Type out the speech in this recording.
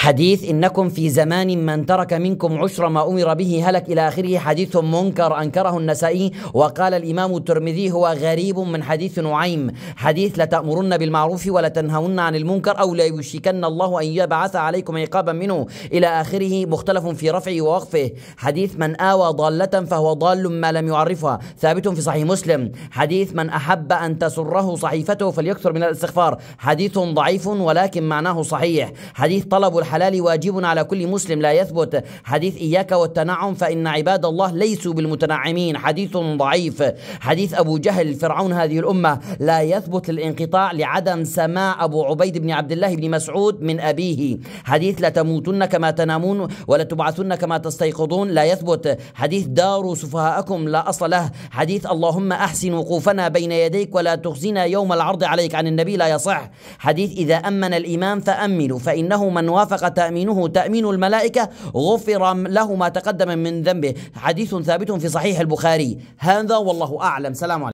حديث إنكم في زمان من ترك منكم عشر ما أمر به هلك إلى آخره حديث منكر أنكره النسائي وقال الإمام الترمذي هو غريب من حديث نعيم حديث لتأمرن بالمعروف ولا تنهون عن المنكر أو لا يشكن الله أن يبعث عليكم عقابا منه إلى آخره مختلف في رفعه ووقفه حديث من آوى ضالة فهو ضال ما لم يعرفها ثابت في صحيح مسلم حديث من أحب أن تسره صحيفته فليكثر من الاستغفار حديث ضعيف ولكن معناه صحيح حديث طلب الحلال واجب على كل مسلم لا يثبت حديث إياك والتنعم فإن عباد الله ليسوا بالمتنعمين حديث ضعيف حديث أبو جهل فرعون هذه الأمة لا يثبت للانقطاع لعدم سماع أبو عبيد بن عبد الله بن مسعود من أبيه حديث لا تموتن كما تنامون ولا تبعثن كما تستيقظون لا يثبت حديث داروا سفهاءكم لا أصل له حديث اللهم أحسن وقوفنا بين يديك ولا تخزنا يوم العرض عليك عن النبي لا يصح حديث إذا أمن الإمام فأمنوا فإنه من وافق سبق تأمينه تأمين الملائكة غفر له ما تقدم من ذنبه حديث ثابت في صحيح البخاري هذا والله أعلم سلام عليكم